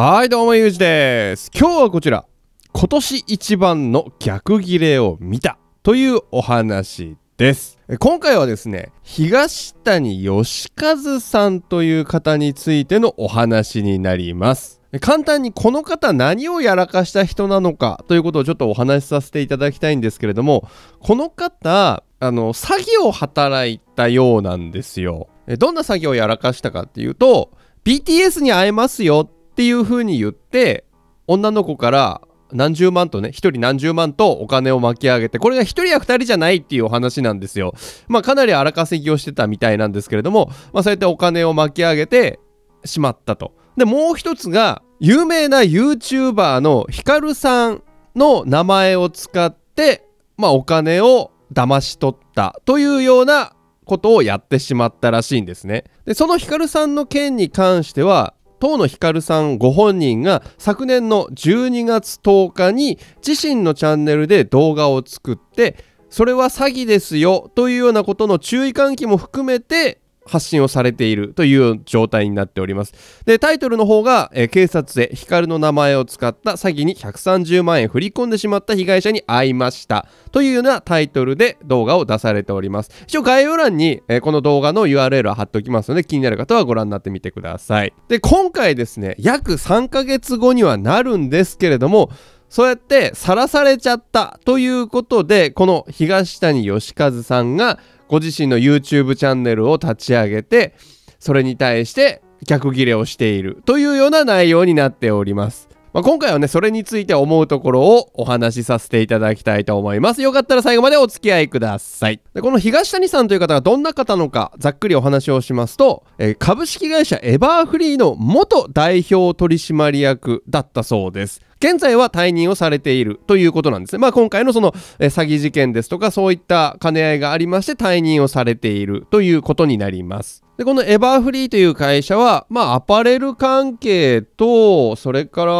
はい、どうも、ゆうじです。今日はこちら、今年一番の逆ギレを見たというお話です。今回はですね、東谷義和さんという方についてのお話になります。簡単にこの方何をやらかした人なのかということをちょっとお話しさせていただきたいんですけれども、この方、あの、詐欺を働いたようなんですよ。どんな詐欺をやらかしたかっていうと、BTS に会えますよっていうふうに言って女の子から何十万とね、一人何十万とお金を巻き上げて、これが一人や二人じゃないっていうお話なんですよ。まあかなり荒稼ぎをしてたみたいなんですけれども、まあそうやってお金を巻き上げてしまったと。で、もう一つが、有名な YouTuber のヒカルさんの名前を使って、まあお金を騙し取ったというようなことをやってしまったらしいんですね。で、そのヒカルさんの件に関しては、遠野ひかるさんご本人が昨年の12月10日に自身のチャンネルで動画を作ってそれは詐欺ですよというようなことの注意喚起も含めて発信をされているという状態になっております。で、タイトルの方が、えー、警察へ光の名前を使った詐欺に130万円振り込んでしまった被害者に会いましたというようなタイトルで動画を出されております。一応概要欄に、えー、この動画の URL を貼っておきますので気になる方はご覧になってみてください。で、今回ですね、約3ヶ月後にはなるんですけれども、そうやってさらされちゃったということで、この東谷義和さんがご自身の YouTube チャンネルを立ち上げてそれに対して逆ギレをしているというような内容になっております。まあ、今回はね、それについて思うところをお話しさせていただきたいと思います。よかったら最後までお付き合いください。でこの東谷さんという方がどんな方のか、ざっくりお話をしますと、えー、株式会社エバーフリーの元代表取締役だったそうです。現在は退任をされているということなんですね。まあ今回のその、え詐欺事件ですとかそういった兼ね合いがありまして退任をされているということになります。で、このエバーフリーという会社は、まあ、アパレル関係と、それから、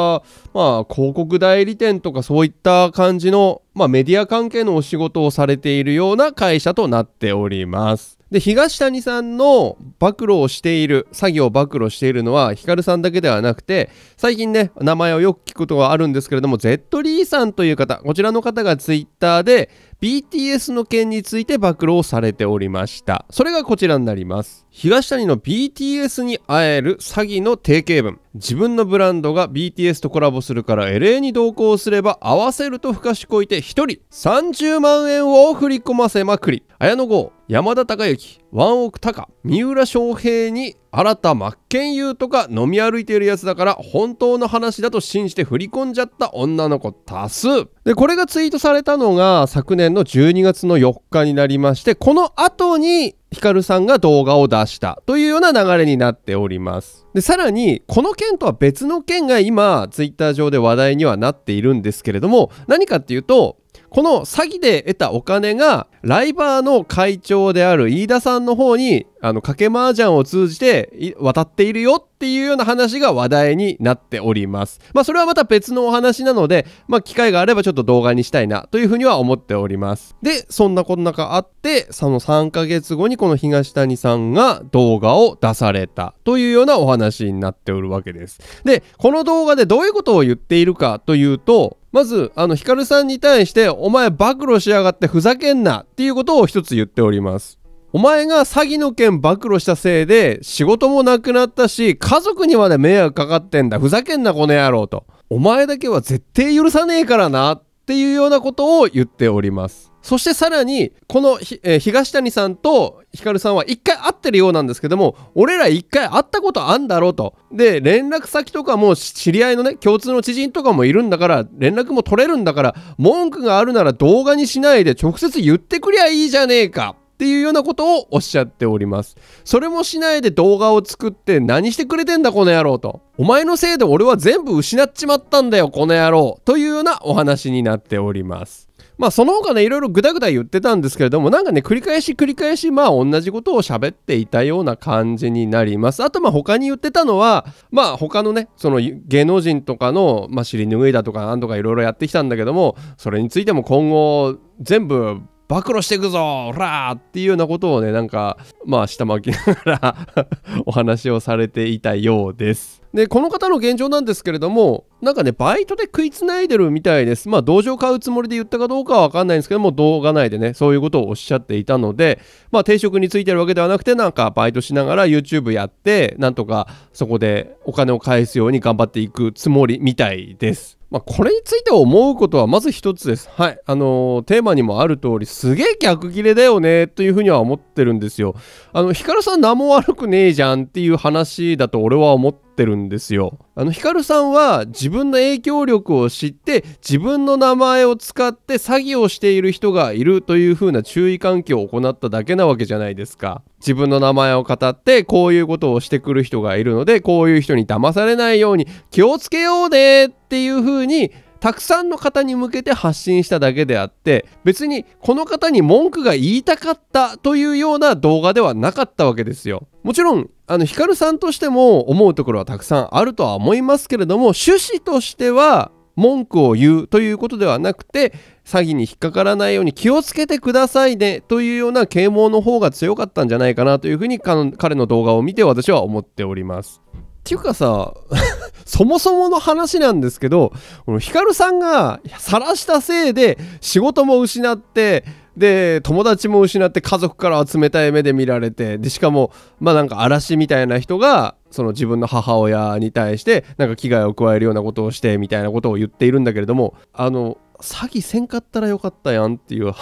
まあ、広告代理店とかそういった感じの、まあ、メディア関係のお仕事をされているような会社となっております。で、東谷さんの暴露をしている、作業を暴露しているのは、ヒカルさんだけではなくて、最近ね、名前をよく聞くことがあるんですけれども、ゼットリーさんという方、こちらの方がツイッターで、BTS の件について暴露をされておりました。それがこちらになります。東谷の BTS に会える詐欺の定型文。自分のブランドが BTS とコラボするから LA に同行すれば合わせるとふかしこいて1人30万円を振り込ませまくり綾野剛山田孝之ワンオクタカ三浦翔平に新田真剣佑とか飲み歩いているやつだから本当の話だと信じて振り込んじゃった女の子多数でこれがツイートされたのが昨年の12月の4日になりましてこの後にヒカルさんが動画を出したというような流れになっております。で、さらに、この件とは別の件が今、ツイッター上で話題にはなっているんですけれども、何かっていうと、この詐欺で得たお金がライバーの会長である飯田さんの方にあの賭け麻雀を通じて渡っているよっていうような話が話題になっております。まあそれはまた別のお話なので、まあ機会があればちょっと動画にしたいなというふうには思っております。で、そんなこんながあって、その3ヶ月後にこの東谷さんが動画を出されたというようなお話になっておるわけです。で、この動画でどういうことを言っているかというと、まず、あの、ヒカルさんに対して、お前暴露しやがってふざけんなっていうことを一つ言っております。お前が詐欺の件暴露したせいで、仕事もなくなったし、家族にまで迷惑かかってんだ。ふざけんな、この野郎と。お前だけは絶対許さねえからなっていうようなことを言っております。そしてさらにこの、えー、東谷さんとヒカルさんは1回会ってるようなんですけども俺ら1回会ったことあんだろうとで連絡先とかも知り合いのね共通の知人とかもいるんだから連絡も取れるんだから文句があるなら動画にしないで直接言ってくりゃいいじゃねえかっていうようなことをおっしゃっております。それもしないで動画を作って何してくれてんだこの野郎と。お前のせいで俺は全部失っちまったんだよこの野郎というようなお話になっております。まあその他ねいろいろぐだぐだ言ってたんですけれどもなんかね繰り返し繰り返しまあ同じことを喋っていたような感じになりますあとまあ他に言ってたのはまあ他のねその芸能人とかの、まあ、尻拭いだとかなんとかいろいろやってきたんだけどもそれについても今後全部暴露していくぞほらっていうようなことをねなんかまあ下巻きながら お話をされていたようですでこの方の現状なんですけれどもなんかね、バイトで食いつないでるみたいです。まあ、同情買うつもりで言ったかどうかはわかんないんですけども、動画内でね、そういうことをおっしゃっていたので、まあ、定職についてるわけではなくて、なんかバイトしながら YouTube やって、なんとかそこでお金を返すように頑張っていくつもりみたいです。まあ、これについて思うことはまず一つです。はい。あのー、テーマにもある通り、すげえ逆切れだよね、というふうには思ってるんですよ。あの、ヒカルさん何も悪くねえじゃんっていう話だと俺は思ってるんですよ。あのヒカルさんは自分の影響力を知って自分の名前を使って詐欺をしている人がいるというふうな注意喚起を行っただけなわけじゃないですか自分の名前を語ってこういうことをしてくる人がいるのでこういう人に騙されないように気をつけようねっていうふうにたくさんの方に向けて発信しただけであって別にこの方に文句が言いたかったというような動画ではなかったわけですよもちろんあのヒカルさんとしても思うところはたくさんあるとは思いますけれども趣旨としては文句を言うということではなくて詐欺に引っかからないように気をつけてくださいねというような啓蒙の方が強かったんじゃないかなというふうに彼の動画を見て私は思っております。ていうかさ そもそもの話なんですけどこのヒカルさんが晒したせいで仕事も失ってで友達も失って家族から冷たい目で見られてでしかもまあなんか嵐みたいな人がその自分の母親に対してなんか危害を加えるようなことをしてみたいなことを言っているんだけれどもあの詐欺せんかったらよかったやんっていう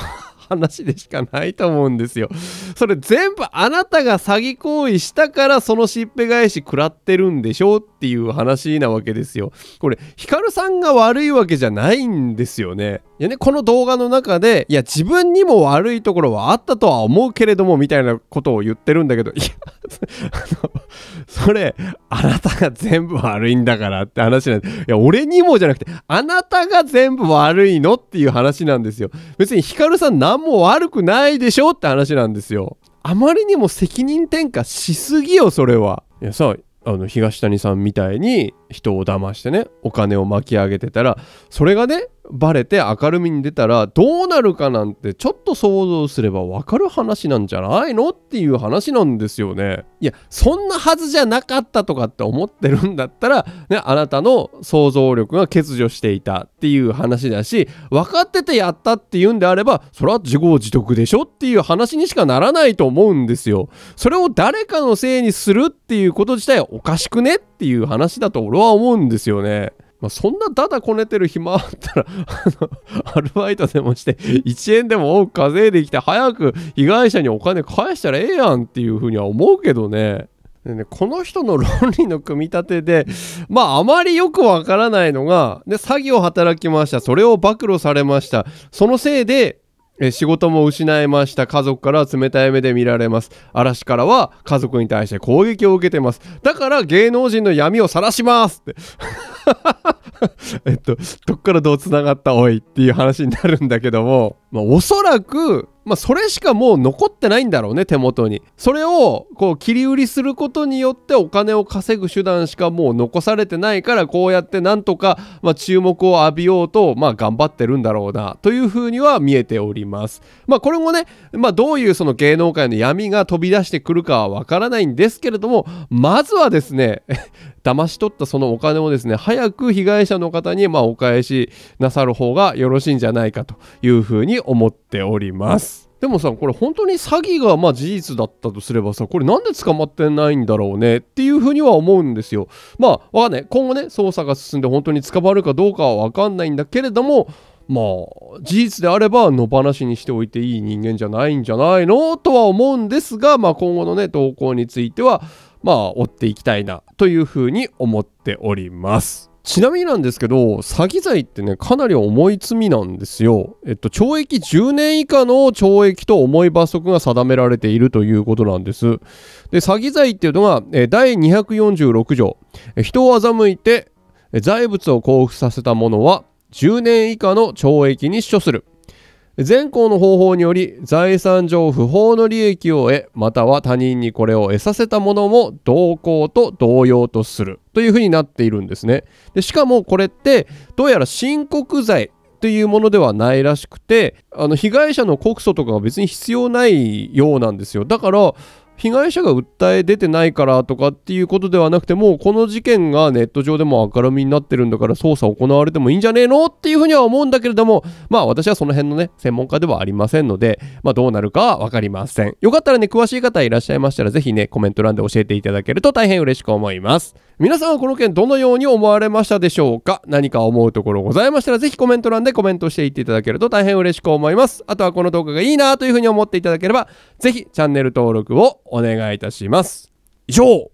話でしかないと思うんですよ。それ全部あなたが詐欺行為したからそのしっぺ返し食らってるんでしょうっていう話なわけですよ。これ、ヒカルさんが悪いわけじゃないんですよね。いやね、この動画の中で、いや、自分にも悪いところはあったとは思うけれども、みたいなことを言ってるんだけど、いや、それ、あなたが全部悪いんだからって話なんです。いや、俺にもじゃなくて、あなたが全部悪いのっていう話なんですよ。別にヒカルさん何も悪くないでしょって話なんですよ。あまりにも責任転嫁しすぎよ、それは。いやさ、あの、東谷さんみたいに、人を騙してねお金を巻き上げてたらそれがねバレて明るみに出たらどうなるかなんてちょっと想像すればわかる話なんじゃないのっていう話なんですよね。いやそんなはずじゃなかったとかって思ってるんだったら、ね、あなたの想像力が欠如していたっていう話だし分かっててやったっていうんであればそれは自業自得でしょっていう話にしかならないと思うんですよ。それを誰かのせいにするっていうこと自体おかしくねっていう話だと俺は思うんですよね。まあ、そんなダダこねてる暇あったらアルバイトでもして1円でも多く稼いできて早く被害者にお金返したらええやんっていうふうには思うけどね。でね、この人の論理の組み立てで、まああまりよくわからないのが、で、詐欺を働きました。それを暴露されました。そのせいでえ仕事も失いました。家族から冷たい目で見られます。嵐からは家族に対して攻撃を受けてます。だから芸能人の闇を晒しますって えっと、どっからどう繋がったおいっていう話になるんだけども。まあ、おそらく、まあ、それしかもう残ってないんだろうね手元にそれをこう切り売りすることによってお金を稼ぐ手段しかもう残されてないからこうやってなんとか、まあ、注目を浴びようと、まあ、頑張ってるんだろうなというふうには見えておりますまあこれもね、まあ、どういうその芸能界の闇が飛び出してくるかはわからないんですけれどもまずはですね 騙し取ったそのお金をですね早く被害者の方にまお返しなさる方がよろしいんじゃないかというふうに思っておりますでもさこれ本当に詐欺がまあ事実だったとすればさこれなんで捕まってないんだろうねっていうふうには思うんですよまあわかんない今後ね捜査が進んで本当に捕まるかどうかはわかんないんだけれどもまあ事実であれば野放しにしておいていい人間じゃないんじゃないのとは思うんですが、まあ、今後のね投稿についてはまあ追っていきたいなというふうに思っております。ちなみになんですけど、詐欺罪ってね、かなり重い罪なんですよ。えっと、懲役10年以下の懲役と重い罰則が定められているということなんです。で、詐欺罪っていうのが、え第246条、人を欺いて財物を交付させた者は、10年以下の懲役に処する。前項の方法により財産上不法の利益を得または他人にこれを得させたものも同行と同様とするというふうになっているんですねでしかもこれってどうやら申告罪というものではないらしくてあの被害者の告訴とかは別に必要ないようなんですよだから被害者が訴え出てないからとかっていうことではなくてもうこの事件がネット上でも明るみになってるんだから捜査行われてもいいんじゃねえのっていうふうには思うんだけれどもまあ私はその辺のね専門家ではありませんのでまあどうなるかは分かりませんよかったらね詳しい方いらっしゃいましたら是非ねコメント欄で教えていただけると大変嬉しく思います皆さんはこの件どのように思われましたでしょうか何か思うところございましたらぜひコメント欄でコメントしていっていただけると大変嬉しく思います。あとはこの動画がいいなというふうに思っていただければぜひチャンネル登録をお願いいたします。以上